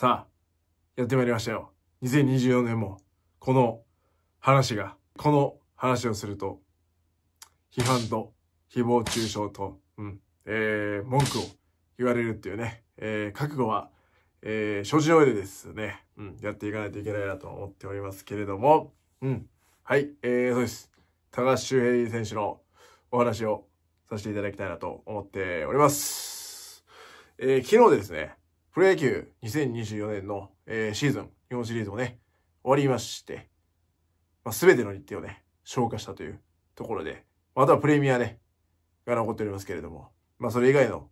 さあ、やってまいりましたよ。2024年も、この話が、この話をすると、批判と、誹謗中傷と、うん、えー、文句を言われるっていうね、えー、覚悟は、えー、承知の上でですね、うん、やっていかないといけないなと思っておりますけれども、うん、はい、えー、そうです。高橋周平選手のお話をさせていただきたいなと思っております。えー、昨日ですね、プロ野球2024年の、えー、シーズン、日本シリーズもね、終わりまして、まあ、全ての日程をね、消化したというところで、またはプレミアね、が残っておりますけれども、まあ、それ以外の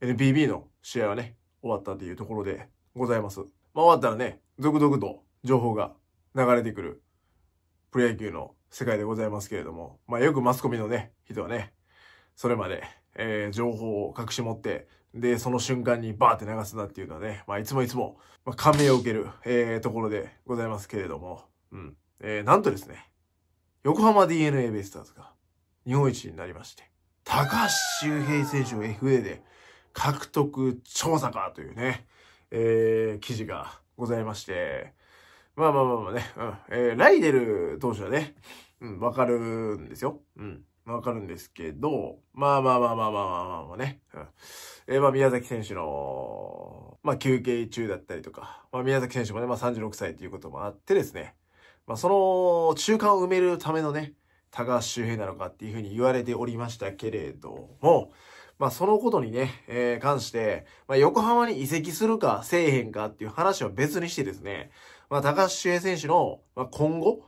NPB の試合はね、終わったというところでございます。まあ、終わったらね、続々と情報が流れてくるプロ野球の世界でございますけれども、まあ、よくマスコミのね、人はね、それまで、えー、情報を隠し持ってで、その瞬間にバーって流すなっていうのはね、まあ、いつもいつも、まあ、感銘を受ける、えー、ところでございますけれども、うん。えー、なんとですね、横浜 DNA ベイスターズが日本一になりまして、高橋周平選手を FA で獲得調査かというね、えー、記事がございまして、まあまあまあまあね、うん。えー、ライデル投手はね、うん、わかるんですよ。うん。わかるんですけど、まあまあまあまあまあまあまあね。うん、えー、まあ宮崎選手の、まあ休憩中だったりとか、まあ宮崎選手もね、まあ36歳ということもあってですね、まあその中間を埋めるためのね、高橋周平なのかっていうふうに言われておりましたけれども、まあそのことにね、えー、関して、まあ横浜に移籍するかせえへんかっていう話は別にしてですね、まあ高橋周平選手の、まあ、今後、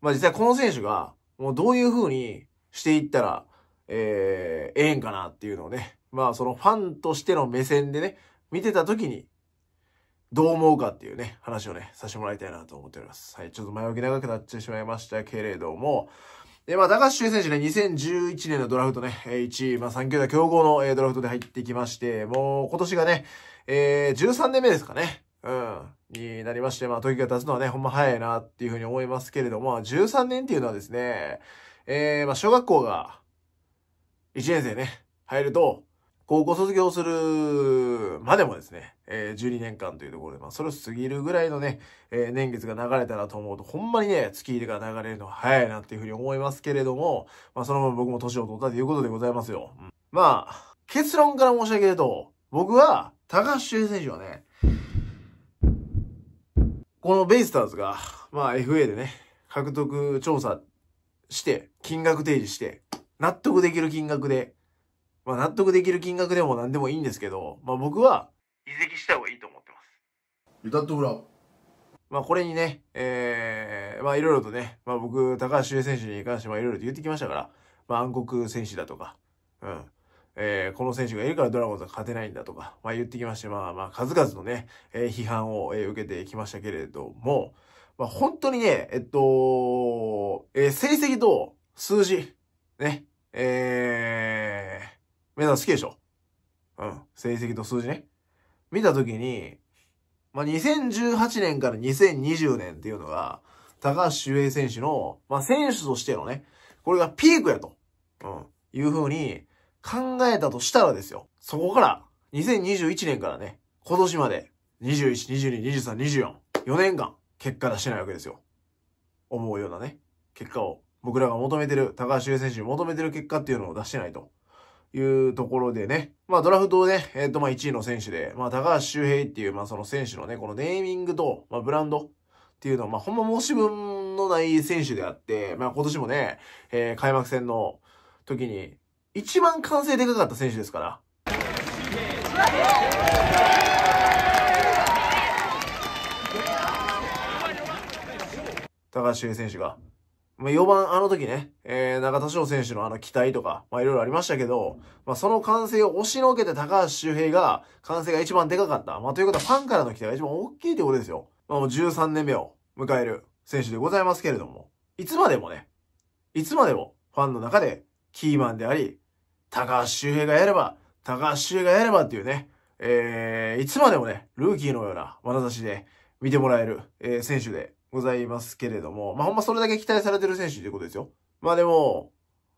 まあ実際この選手が、もうどういうふうにしていったら、えー、ええんかなっていうのをね、まあそのファンとしての目線でね、見てた時に、どう思うかっていうね、話をね、させてもらいたいなと思っております。はい、ちょっと前置き長くなってしまいましたけれども、で、まあ、高橋周選手ね、2011年のドラフトね、1位、まあ、3球団競合のドラフトで入ってきまして、もう今年がね、えー、13年目ですかね。うん。になりまして、まあ、時が経つのはね、ほんま早いなっていうふうに思いますけれども、13年っていうのはですね、えー、まあ、小学校が1年生ね、入ると、高校卒業するまでもですね、えー、12年間というところで、まあ、それを過ぎるぐらいのね、えー、年月が流れたらと思うと、ほんまにね、月入れが流れるのは早いなっていうふうに思いますけれども、まあ、そのまま僕も年を取ったということでございますよ。うん、まあ、結論から申し上げると、僕は、高橋周平選手はね、このベイスターズが、まあ、FA でね、獲得調査して、金額提示して、納得できる金額で、まあ納得できる金額でも何でもいいんですけど、まあ僕は、移籍した方がいいと思ってます。だってほら。まあこれにね、えー、まあいろいろとね、まあ僕、高橋周平選手に関してはいろいろと言ってきましたから、まあ暗黒選手だとか、うん。えー、この選手がいるからドラゴンズは勝てないんだとか、まあ言ってきまして、まあまあ数々のね、えー、批判を、えー、受けてきましたけれども、まあ、本当にね、えっと、えー、成績と数字、ね、えー、皆さん好きでしょうん、成績と数字ね。見たときに、まあ、2018年から2020年っていうのが、高橋周平選手の、まあ、選手としてのね、これがピークやと、うん、いうふうに考えたとしたらですよ。そこから、2021年からね、今年まで、21、22、23、24、4年間、結果出してないわけですよ。思うようなね、結果を僕らが求めてる、高橋優選手に求めてる結果っていうのを出してないと。いうところでね。まあドラフトで、ね、えっ、ー、とまあ1位の選手で、まあ高橋周平っていう、まあその選手のね、このネーミングと、まあブランドっていうのは、まあほんま申し分のない選手であって、まあ今年もね、えー、開幕戦の時に、一番完成でかかった選手ですから。高橋周平選手が。まあ、4番、あの時ね、えー、中田翔選手のあの期待とか、まあ、いろいろありましたけど、まあ、その歓声を押しのけて高橋周平が、歓声が一番でかかった。まあ、ということはファンからの期待が一番大きいということですよ。まあ、もう13年目を迎える選手でございますけれども、いつまでもね、いつまでもファンの中でキーマンであり、高橋周平がやれば、高橋周平がやればっていうね、えー、いつまでもね、ルーキーのような眼差しで見てもらえる、えー、選手でございますけれども、まあ、ほんまそれだけ期待されてる選手ということですよ。まあでも、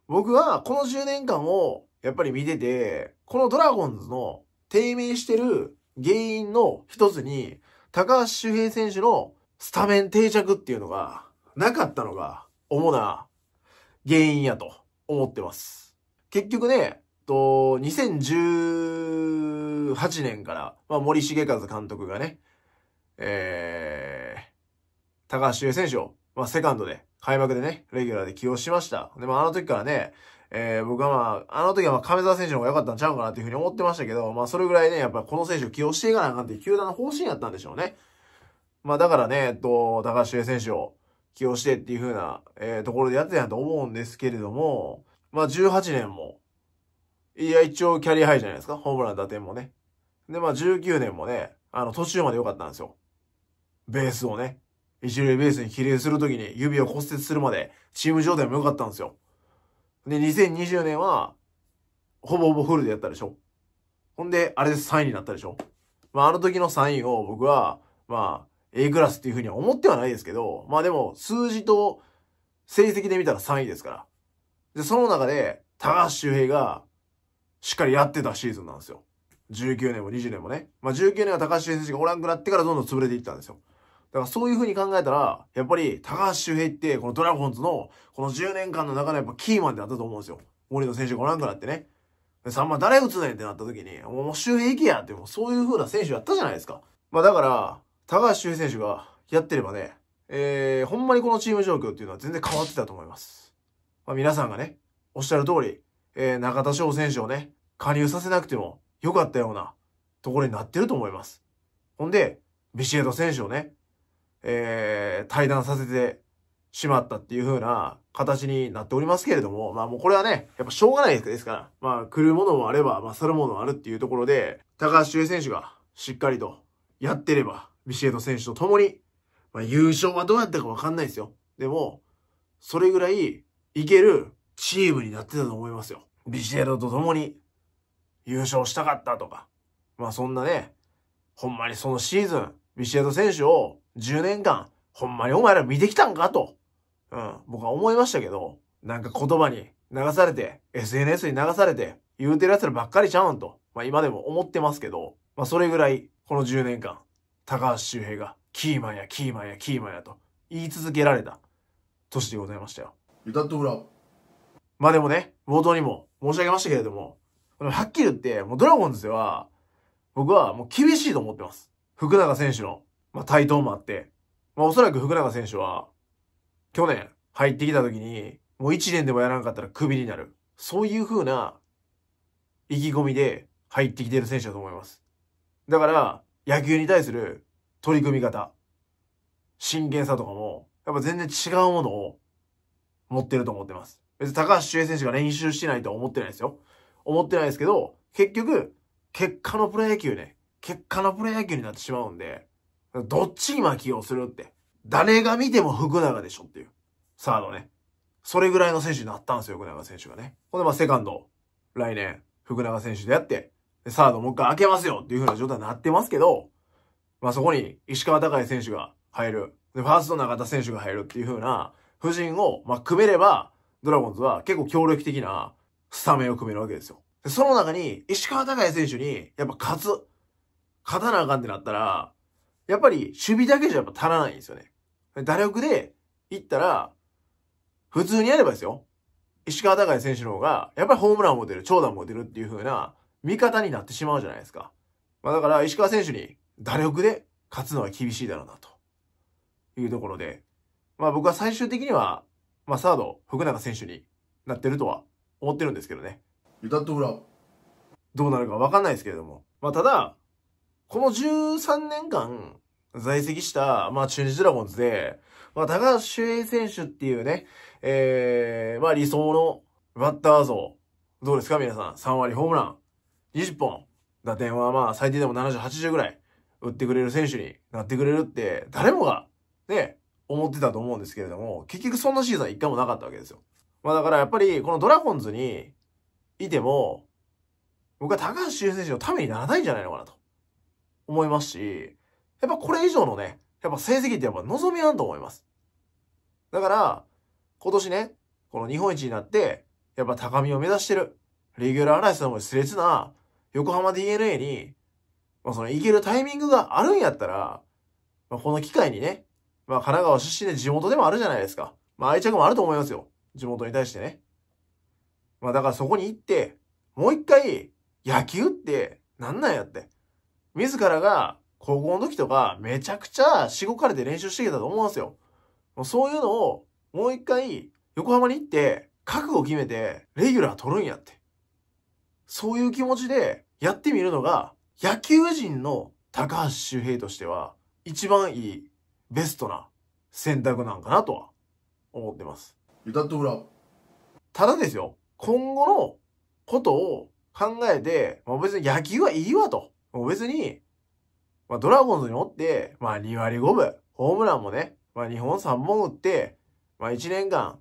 僕はこの10年間をやっぱり見てて、このドラゴンズの低迷してる原因の一つに、高橋周平選手のスタメン定着っていうのがなかったのが主な原因やと思ってます。結局ね、と、2018年から、まあ、森重和監督がね、えー高橋優選手を、まあ、セカンドで、開幕でね、レギュラーで起用しました。でも、まあ、の時からね、えー、僕はまあ、あの時はまあ、亀沢選手の方が良かったんちゃうかなっていうふうに思ってましたけど、まあ、それぐらいね、やっぱこの選手を起用していかなあかんっていう球団の方針やったんでしょうね。まあ、だからね、えっと、高橋優選手を起用してっていうふうな、えー、ところでやってたと思うんですけれども、まあ、18年も、いや、一応キャリアハイじゃないですか。ホームラン打点もね。で、まあ、19年もね、あの、途中まで良かったんですよ。ベースをね。一塁ベースに比例するときに指を骨折するまで、チーム状態も良かったんですよ。で、2020年は、ほぼほぼフルでやったでしょ。ほんで、あれで3位になったでしょ。まあ、あの時の3位を僕は、まあ、A クラスっていうふうには思ってはないですけど、まあでも、数字と成績で見たら3位ですから。で、その中で、高橋周平が、しっかりやってたシーズンなんですよ。19年も20年もね。まあ19年は高橋周平選手がおらんくなってからどんどん潰れていったんですよ。だからそういう風に考えたら、やっぱり高橋周平って、このドラゴンズの、この10年間の中でやっぱキーマンであったと思うんですよ。森野選手が覧らくなってね。で、んま誰打つねんってなった時に、もう周平行けやって、もうそういう風な選手やったじゃないですか。まあだから、高橋周平選手がやってればね、えー、ほんまにこのチーム状況っていうのは全然変わってたと思います。まあ皆さんがね、おっしゃる通り、えー、中田翔選手をね、加入させなくても良かったようなところになってると思います。ほんで、ビシエド選手をね、えー、対談させてしまったっていう風な形になっておりますけれども、まあもうこれはね、やっぱしょうがないですから、まあ来るものもあれば、まあ去るものもあるっていうところで、高橋周平選手がしっかりとやってれば、ビシエド選手と共に、まあ優勝はどうやったかわかんないですよ。でも、それぐらいいけるチームになってたと思いますよ。ビシエドと共に優勝したかったとか、まあそんなね、ほんまにそのシーズン、ビシエド選手を10年間、ほんまにお前ら見てきたんかと、うん、僕は思いましたけど、なんか言葉に流されて、SNS に流されて、言うてる奴らばっかりちゃうんと、まあ今でも思ってますけど、まあそれぐらい、この10年間、高橋周平が、キーマンやキーマンやキーマンやと、言い続けられた、年でございましたよ。歌ってもらう。まあでもね、冒頭にも申し上げましたけれども、はっきり言って、もうドラゴンズでは、僕はもう厳しいと思ってます。福永選手のまあ、対等もあって、まあ、おそらく福永選手は、去年入ってきた時に、もう1年でもやらなかったらクビになる。そういう風な意気込みで入ってきてる選手だと思います。だから、野球に対する取り組み方、真剣さとかも、やっぱ全然違うものを持ってると思ってます。別に高橋周平選手が練習してないとは思ってないですよ。思ってないですけど、結局、結果のプロ野球ね、結果のプロ野球になってしまうんで、どっち今起用するって。誰が見ても福永でしょっていう。サードね。それぐらいの選手になったんですよ、福永選手がね。ほんで、まあ、セカンド、来年、福永選手でやって、サードもう一回開けますよっていう風な状態になってますけど、まあ、そこに石川隆也選手が入る。で、ファースト中田選手が入るっていう風な、布陣を、まあ、組めれば、ドラゴンズは結構協力的なスタメンを組めるわけですよ。で、その中に、石川隆也選手に、やっぱ勝つ。勝たなあかんってなったら、やっぱり守備だけじゃやっぱ足らないんですよね。打力で行ったら、普通にやればですよ。石川隆也選手の方が、やっぱりホームランも出る、長打も出るっていう風な見方になってしまうじゃないですか。まあだから石川選手に打力で勝つのは厳しいだろうなと。いうところで、まあ僕は最終的には、まあサード、福永選手になってるとは思ってるんですけどね。ユタット裏。どうなるかわかんないですけれども。まあただ、この13年間在籍した、まあ中日ドラゴンズで、まあ高橋周平選手っていうね、えー、まあ理想のバッター像、どうですか皆さん ?3 割ホームラン、20本、打点はまあ最低でも70、80ぐらい打ってくれる選手になってくれるって、誰もが、ね、思ってたと思うんですけれども、結局そんなシーズン一回もなかったわけですよ。まあだからやっぱりこのドラゴンズにいても、僕は高橋周平選手のためにならないんじゃないのかなと。思いますし、やっぱこれ以上のね、やっぱ成績ってやっぱ望みなんと思います。だから、今年ね、この日本一になって、やっぱ高みを目指してる、レギュラーライスのも熾烈な横浜 DNA に、まあその行けるタイミングがあるんやったら、まあこの機会にね、まあ神奈川出身で地元でもあるじゃないですか。まあ愛着もあると思いますよ。地元に対してね。まあだからそこに行って、もう一回、野球って何なんやって。自らが高校の時とかめちゃくちゃしごかれて練習してきたと思うんですよ。そういうのをもう一回横浜に行って覚悟を決めてレギュラー取るんやって。そういう気持ちでやってみるのが野球人の高橋周平としては一番いいベストな選択なんかなとは思ってます。だってほら。ただですよ、今後のことを考えて、まあ、別に野球はいいわと。もう別に、まあ、ドラゴンズにおって、まあ、2割5分、ホームランもね、まあ、2本3本打って、まあ、1年間、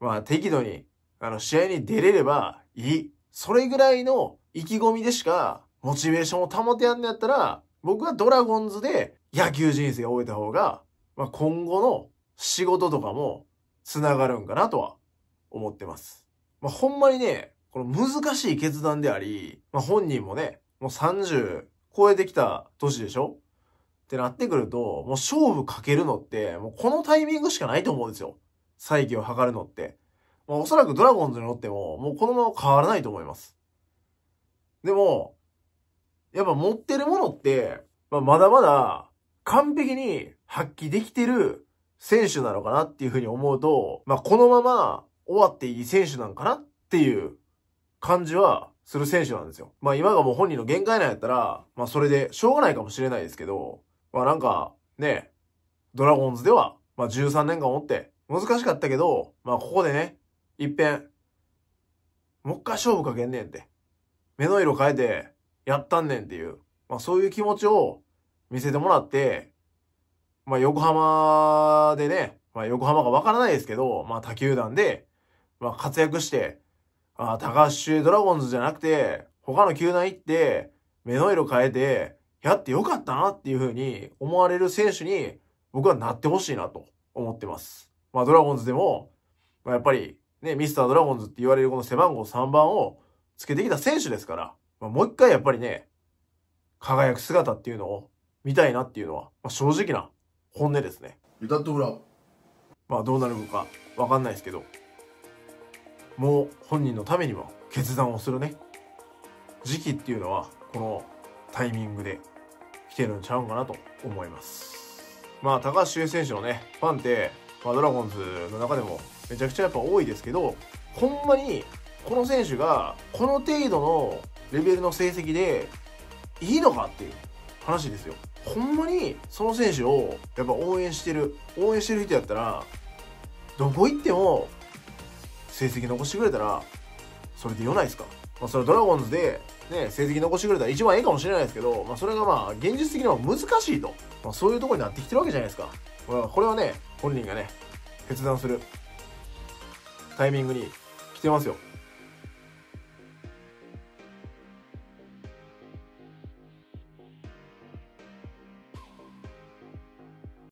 まあ、適度に、あの、試合に出れればいい。それぐらいの意気込みでしか、モチベーションを保てやんのやったら、僕はドラゴンズで野球人生を終えた方が、まあ、今後の仕事とかも繋がるんかなとは思ってます。まあ、ほんまにね、この難しい決断であり、まあ、本人もね、もう30超えてきた年でしょってなってくると、もう勝負かけるのって、もうこのタイミングしかないと思うんですよ。再起を図るのって。まあ、おそらくドラゴンズに乗っても、もうこのまま変わらないと思います。でも、やっぱ持ってるものって、まあ、まだまだ完璧に発揮できてる選手なのかなっていうふうに思うと、まあ、このまま終わっていい選手なんかなっていう感じはする選手なんですよ。まあ今がもう本人の限界なんやったら、まあそれでしょうがないかもしれないですけど、まあなんかね、ドラゴンズでは、まあ13年間おって、難しかったけど、まあここでね、一遍、もう一回勝負かけんねんって。目の色変えて、やったんねんっていう、まあそういう気持ちを見せてもらって、まあ横浜でね、まあ横浜がわからないですけど、まあ他球団で、まあ活躍して、あ高橋ドラゴンズじゃなくて、他の球団行って、目の色変えて、やってよかったなっていうふうに思われる選手に、僕はなってほしいなと思ってます。まあ、ドラゴンズでも、まあ、やっぱり、ね、ミスタードラゴンズって言われるこの背番号3番をつけてきた選手ですから、まあ、もう一回やっぱりね、輝く姿っていうのを見たいなっていうのは、まあ、正直な本音ですね。歌ってほら。まあどうなるのかわかんないですけど、もう本人のためにも決断をするね時期っていうのはこのタイミングで来てるんちゃうんかなと思いますまあ高橋周平選手のねファンって、まあ、ドラゴンズの中でもめちゃくちゃやっぱ多いですけどほんまにこの選手がこの程度のレベルの成績でいいのかっていう話ですよほんまにその選手をやっぱ応援してる応援してる人やったらどこ行っても成績残してくれたら、それで良ないですか。まあ、それドラゴンズで、ね、成績残してくれたら一番ええかもしれないですけど、まあ、それがまあ、現実的には難しいと。まあ、そういうとこになってきてるわけじゃないですか。これはね、本人がね、決断するタイミングに来てますよ。